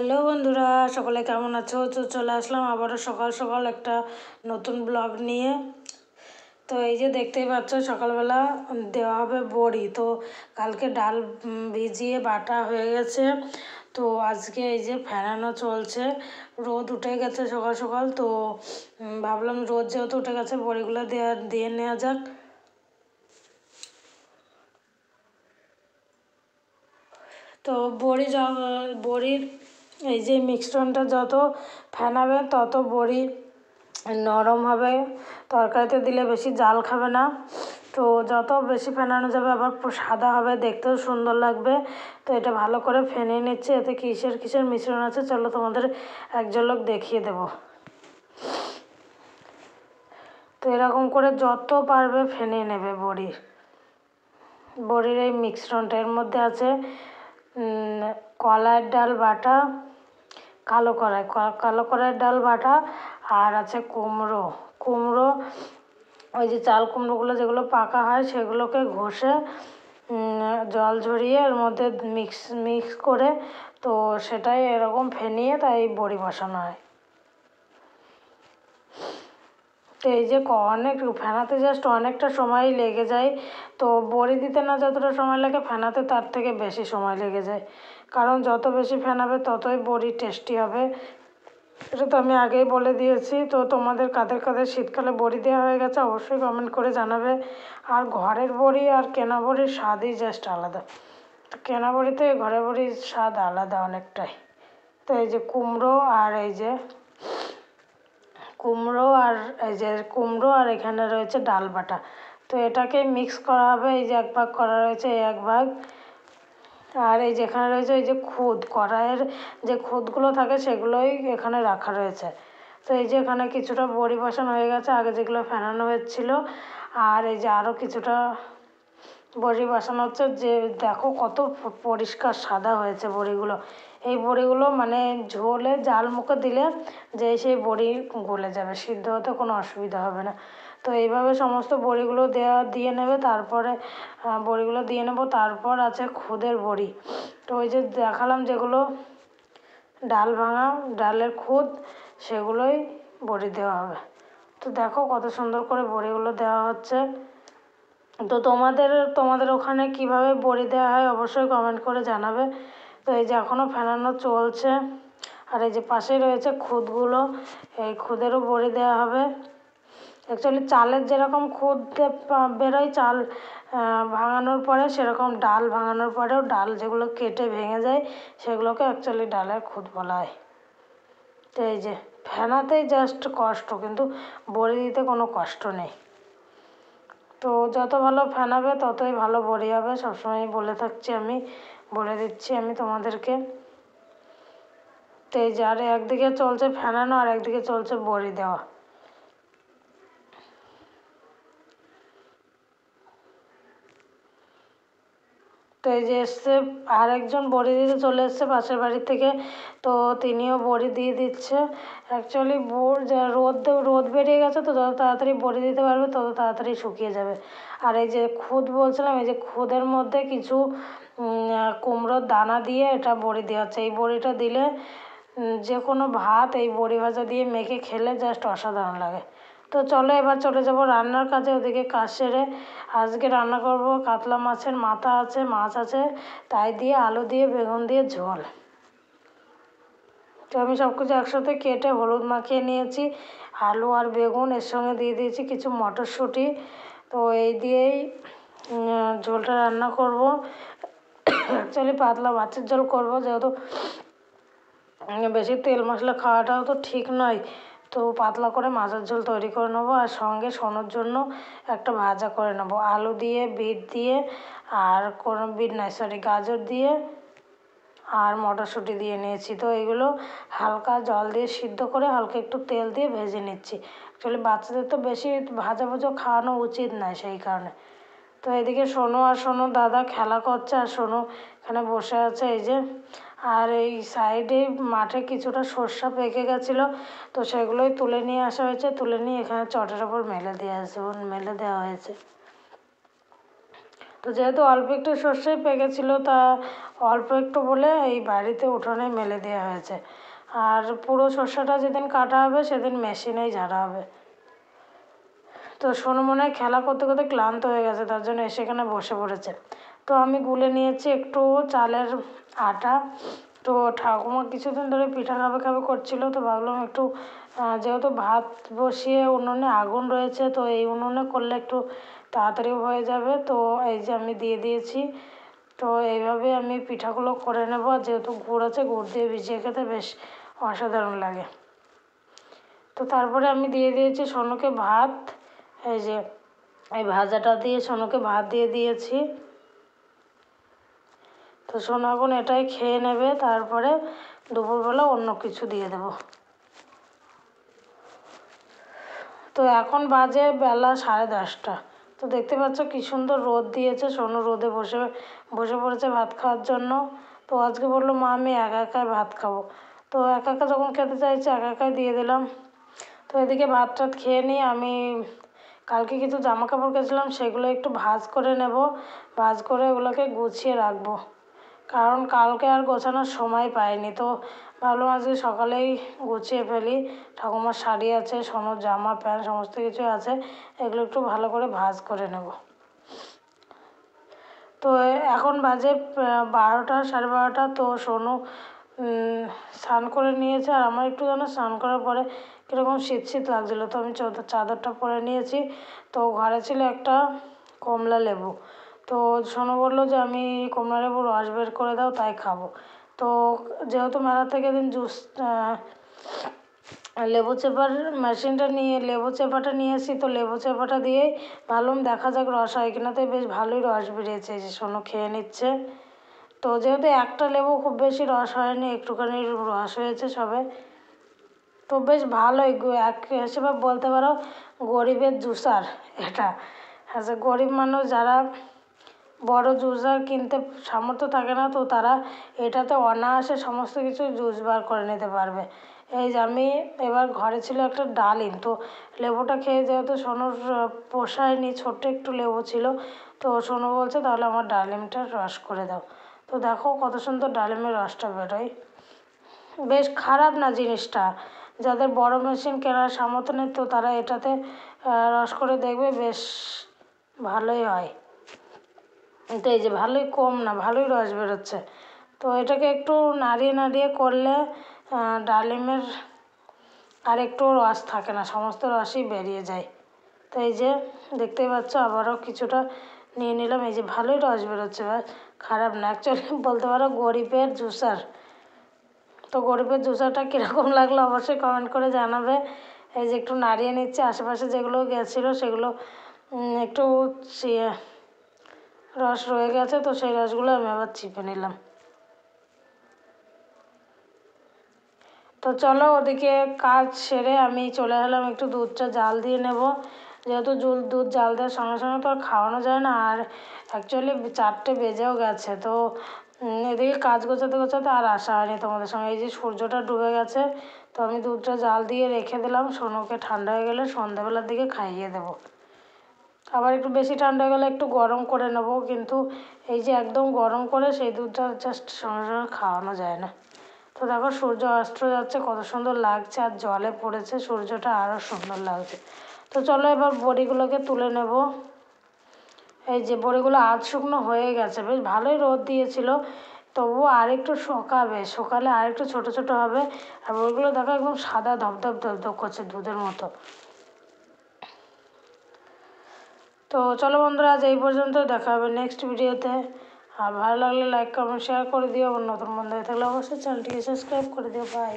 hello বন্ধুরা সকলে কেমন আছো তো চলে আসলাম আবারও সকাল সকাল একটা নতুন ব্লগ নিয়ে তো এই যে দেখতেই পাচ্ছ সকালবেলা দেওয়া হবে বড়ি তো কালকে ডাল ভিজিয়ে বাটা হয়ে গেছে তো আজকে এই যে ফেরানো চলছে রোদ উঠে গেছে সকাল সকাল তো ভাবলাম রোদ যেহেতু উঠে গেছে বড়িগুলো দেওয়া দিয়ে নেওয়া যাক তো বড়ি বড়ির এই যে মিক্সচারটা যত ফেনাবে তত বড়ি নরম হবে তরকারিতে দিলে বেশি জাল খাবে না তো যত বেশি ফেনানো যাবে আবার সাদা হবে দেখতেও সুন্দর লাগবে তো এটা ভালো করে ফেনে নিচ্ছে এতে কিসের কিসের মিশ্রণ আছে চলো তোমাদের একজন লোক দেখিয়ে দেব তো এরকম করে যত পারবে ফেনে নেবে বড়ির বড়ির এই মিশ্রণটা এর মধ্যে আছে কলার ডাল বাটা কালো কড়াই কালো কড়াইয়ের ডাল বাটা আর আছে কুমড়ো কুমড়ো ওই যে চাল কুমড়োগুলো যেগুলো পাকা হয় সেগুলোকে ঘষে জল ঝরিয়ে এর মধ্যে মিক্স মিক্স করে তো সেটাই এরকম ফেনিয়ে তাই বড়ি বসানো হয় তো এই যে অনেক ফেনাতে জাস্ট অনেকটা সময়ই লেগে যায় তো বড়ি দিতে না যতটা সময় লাগে ফেনাতে তার থেকে বেশি সময় লেগে যায় কারণ যত বেশি ফেনাবে ততই বড়ি টেস্টি হবে এটা তো আমি আগেই বলে দিয়েছি তো তোমাদের কাদের কাদের শীতকালে বড়ি দেওয়া হয়ে গেছে অবশ্যই কমেন্ট করে জানাবে আর ঘরের বড়ি আর কেনা বড়ির স্বাদই জাস্ট আলাদা কেনা বড়িতে ঘরের বড়ির স্বাদ আলাদা অনেকটাই তো এই যে কুমড়ো আর এই যে কুমড়ো আর এই যে কুমড়ো আর এখানে রয়েছে ডাল বাটা তো এটাকে মিক্স করা হবে এই যে এক ভাগ করা রয়েছে এক ভাগ আর এই যেখানে রয়েছে এই যে খুদ কড়াইয়ের যে খুদগুলো থাকে সেগুলোই এখানে রাখা রয়েছে তো এই যে এখানে কিছুটা বড়ি বসানো হয়ে গেছে আগে যেগুলো ফেনানো হচ্ছিলো আর এই যে আরও কিছুটা বড়ি বসানো হচ্ছে যে দেখো কত পরিষ্কার সাদা হয়েছে বড়িগুলো এই বড়িগুলো মানে ঝোলে জাল মুখে দিলে যে সেই বড়ি গলে যাবে সিদ্ধ হতে কোনো অসুবিধা হবে না তো এইভাবে সমস্ত বড়িগুলো দেওয়া দিয়ে নেবে তারপরে বড়িগুলো দিয়ে নেবো তারপর আছে খুদের বড়ি তো ওই যে দেখালাম যেগুলো ডাল ভাঙা ডালের খুদ সেগুলোই বড়ি দেওয়া হবে তো দেখো কত সুন্দর করে বড়িগুলো দেওয়া হচ্ছে তো তোমাদের তোমাদের ওখানে কীভাবে বড়ি দেওয়া হয় অবশ্যই কমেন্ট করে জানাবে তো এই যে এখনও ফেনানো চলছে আর এই যে পাশে রয়েছে খুদগুলো এই খুদেরও বড়ি দেওয়া হবে অ্যাকচুয়ালি চালের যেরকম খুদ বেরোয় চাল ভাঙানোর পরে সেরকম ডাল ভাঙানোর পরেও ডাল যেগুলো কেটে ভেঙে যায় সেগুলোকে অ্যাকচুয়ালি ডালের খুদ বলা হয় তো এই যে ফেনাতেই জাস্ট কষ্ট কিন্তু বড়ি দিতে কোনো কষ্ট নেই তো যত ভালো ফ্যানাবে ততই ভালো বড়ি হবে সবসময় বলে থাকছি আমি বলে দিচ্ছি আমি তোমাদেরকে তো এই যার একদিকে চলছে ফ্যানানো আর একদিকে চলছে বড়ি দেওয়া তো যে এসছে আর একজন বড়ি দিতে চলে এসছে পাশের বাড়ি থেকে তো তিনিও বড়ি দিয়ে দিচ্ছে অ্যাকচুয়ালি বোর যা রোদ রোদ বেরিয়ে গেছে তো যত তাড়াতাড়ি বড়ি দিতে পারবে তত তাড়াতাড়ি শুকিয়ে যাবে আর এই যে খুদ বলছিলাম এই যে খুদের মধ্যে কিছু কুমড়োর দানা দিয়ে এটা বড়ি দেওয়া হচ্ছে এই বড়িটা দিলে যে কোনো ভাত এই বড়ি ভাজা দিয়ে মেখে খেলে জাস্ট অসাধারণ লাগে তো চলো এবার চলে যাব রান্নার কাজে ওদিকে কাজ সেরে আজকে রান্না করব কাতলা মাছের মাথা আছে মাছ আছে তাই দিয়ে আলু দিয়ে বেগুন দিয়ে ঝোল তো আমি সব কিছু একসাথে কেটে হলুদ মাখিয়ে নিয়েছি আলু আর বেগুন এর সঙ্গে দিয়ে দিয়েছি কিছু মটরশুঁটি তো এই দিয়েই ঝোলটা রান্না করব অ্যাকচুয়ালি পাতলা মাছের ঝোল করব যেহেতু বেশি তেল মশলা খাওয়াটাও তো ঠিক নয় তো পাতলা করে মাছের ঝোল তৈরি করে নেবো আর সঙ্গে শোনোর জন্য একটা ভাজা করে নেবো আলু দিয়ে বিট দিয়ে আর কোনো বিট নাই সরি গাজর দিয়ে আর মটরশুঁটি দিয়ে নিয়েছি তো এগুলো হালকা জল দিয়ে সিদ্ধ করে হালকা একটু তেল দিয়ে ভেজে নিচ্ছি অ্যাকচুয়ালি বাচ্চাদের তো বেশি ভাজা ভুজো খাওয়ানো উচিত নয় সেই কারণে তো এদিকে সোনু আর শোনো দাদা খেলা করছে আর সোনু এখানে বসে আছে এই যে আর এই সাইডে মাঠে কিছুটা সর্ষা পেকে গেছিলো তো সেগুলোই তুলে নিয়ে আসা হয়েছে তুলে নিয়ে এখানে চটের ওপর মেলে দিয়ে আসে মেলে দেওয়া হয়েছে তো যেহেতু অল্প একটু সর্ষেই পেকেছিলো তা অল্প একটু বলে এই বাড়িতে উঠোনে মেলে দেওয়া হয়েছে আর পুরো সর্ষেটা যেদিন কাটা হবে সেদিন মেশিনেই ঝাড়া হবে তো সোনু মনে হয় খেলা করতে করতে ক্লান্ত হয়ে গেছে তার জন্য এসে এখানে বসে পড়েছে তো আমি গুলে নিয়েছি একটু চালের আটা তো ঠাকুমা কিছুদিন ধরে পিঠা খাবে খাবে করছিল তো ভাবলাম একটু যেহেতু ভাত বসিয়ে উনুনে আগুন রয়েছে তো এই উনুনে করলে একটু তাড়াতাড়ি হয়ে যাবে তো এই যে আমি দিয়ে দিয়েছি তো এইভাবে আমি পিঠাগুলো করে নেব যেহেতু গুড় আছে গুড় দিয়ে ভিজিয়ে খেতে বেশ অসাধারণ লাগে তো তারপরে আমি দিয়ে দিয়েছি সোনুকে ভাত এই যে এই ভাজাটা দিয়ে সোনুকে ভাত দিয়ে দিয়েছি তো সোনু এখন এটাই খেয়ে নেবে তারপরে দুপুরবেলা অন্য কিছু দিয়ে দেব তো এখন বাজে বেলা সাড়ে দশটা তো দেখতে পাচ্ছ কি সুন্দর রোদ দিয়েছে সোনু রোদে বসে বসে পড়েছে ভাত খাওয়ার জন্য তো আজকে বললো মা আমি একা একাই ভাত খাবো তো একা একা যখন খেতে চাইছে একা একাই দিয়ে দিলাম তো এদিকে ভাত টাত খেয়ে নিয়ে আমি কালকে কিছু জামা কাপড় কেচলাম সেগুলো একটু ভাজ করে নেব ভাজ করে ওগুলোকে গুছিয়ে রাখবো কারণ কালকে আর গোছানোর সময় পাইনি তো ভাবলাম আজকে সকালেই গুছিয়ে ফেলি ঠাকুমার শাড়ি আছে সোনো জামা প্যান্ট সমস্ত কিছু আছে এগুলো একটু ভালো করে ভাজ করে নেব তো এখন বাজে বারোটা সাড়ে বারোটা তো সোনু স্নান করে নিয়েছে আর আমার একটু যেন স্নান করার পরে কীরকম শীত শীত লাগছিলো তো আমি চাদরটা পরে নিয়েছি তো ঘরে ছিল একটা কমলা লেবু তো সোনু বললো যে আমি কমলা লেবু রস বের করে দাও তাই খাবো তো যেহেতু মেলা থেকে দিন জুস লেবু চেপার মেশিনটা নিয়ে লেবু চেপাটা নিয়ে এসেছি তো লেবু চেপাটা দিয়ে ভালোম দেখা যাক রস হয় কিনা তো বেশ ভালোই রস বেরিয়েছে যে সোনু খেয়ে নিচ্ছে তো যেহেতু একটা লেবু খুব বেশি রস হয়নি একটুখানি রস হয়েছে সবে তো বেশ ভালোই এক হিসেবে বলতে পারো গরিবের জুসার এটা হ্যাঁ, যে গরিব মানুষ যারা বড়ো জুসার কিনতে সামর্থ্য থাকে না তো তারা এটাতে অনায়াসে সমস্ত কিছু জুস বার করে নিতে পারবে এই যে আমি এবার ঘরে ছিল একটা ডালিম তো লেবুটা খেয়ে যেহেতু সোনুর পোষায়নি ছোট্ট একটু লেবু ছিল তো সোনু বলছে তাহলে আমার ডালিমটা রস করে দাও তো দেখো কত সুন্দর ডালিমের রসটা বেরোয় বেশ খারাপ না জিনিসটা যাদের বড় মেশিন কেনার সামর্থ্য নেই তো তারা এটাতে রস করে দেখবে বেশ ভালোই হয় তো এই যে ভালোই কম না ভালোই রস বেরোচ্ছে তো এটাকে একটু নাড়িয়ে নাড়িয়ে করলে ডালিমের আর একটু রস থাকে না সমস্ত রসই বেরিয়ে যায় তো এই যে দেখতেই পাচ্ছ আবারও কিছুটা নিয়ে নিলাম এই যে ভালোই রস বেরোচ্ছে খারাপ না অ্যাকচুয়ালি বলতে পারো গরিবের জুসার তো গরিবের জুসাটা কীরকম লাগলো অবশ্যই কমেন্ট করে জানাবে এই যে একটু নাড়িয়ে নিচ্ছে আশেপাশে যেগুলো গেছিলো সেগুলো একটু রস রয়ে গেছে তো সেই রসগুলো আমি আবার চিপে নিলাম তো চলো ওদিকে কাজ সেরে আমি চলে এলাম একটু দুধটা জাল দিয়ে নেব যেহেতু জুল দুধ জাল দেওয়ার সঙ্গে সঙ্গে তো আর খাওয়ানো যায় না আর অ্যাকচুয়ালি চারটে বেজেও গেছে তো এদিকে কাজ গোছাতে গোছাতে আর আসা হয়নি তোমাদের সঙ্গে এই যে সূর্যটা ডুবে গেছে তো আমি দুধটা জাল দিয়ে রেখে দিলাম সোনুকে ঠান্ডা হয়ে গেলে সন্ধ্যাবেলার দিকে খাইয়ে দেবো আবার একটু বেশি ঠান্ডা হয়ে গেলে একটু গরম করে নেবো কিন্তু এই যে একদম গরম করে সেই দুধটা জাস্ট সঙ্গে সঙ্গে খাওয়ানো যায় না তো দেখো সূর্য অস্ত যাচ্ছে কত সুন্দর লাগছে আর জলে পড়েছে সূর্যটা আরও সুন্দর লাগছে তো চলো এবার বড়িগুলোকে তুলে নেবো এই যে বড়িগুলো আধ শুকনো হয়ে গেছে বেশ ভালোই রোদ দিয়েছিল তবুও আরেকটু শোকাবে সকালে আরেকটু ছোট ছোট হবে আর বড়িগুলো দেখো একদম সাদা ধপধপ ধপধপ করছে দুধের মতো তো চলো বন্ধুরা আজ এই পর্যন্ত দেখা হবে নেক্সট ভিডিওতে আর ভালো লাগলে লাইক কমেন্ট শেয়ার করে দিও এবং নতুন বন্ধু থাকলে অবশ্যই চ্যানেলটিকে সাবস্ক্রাইব করে দিও বাই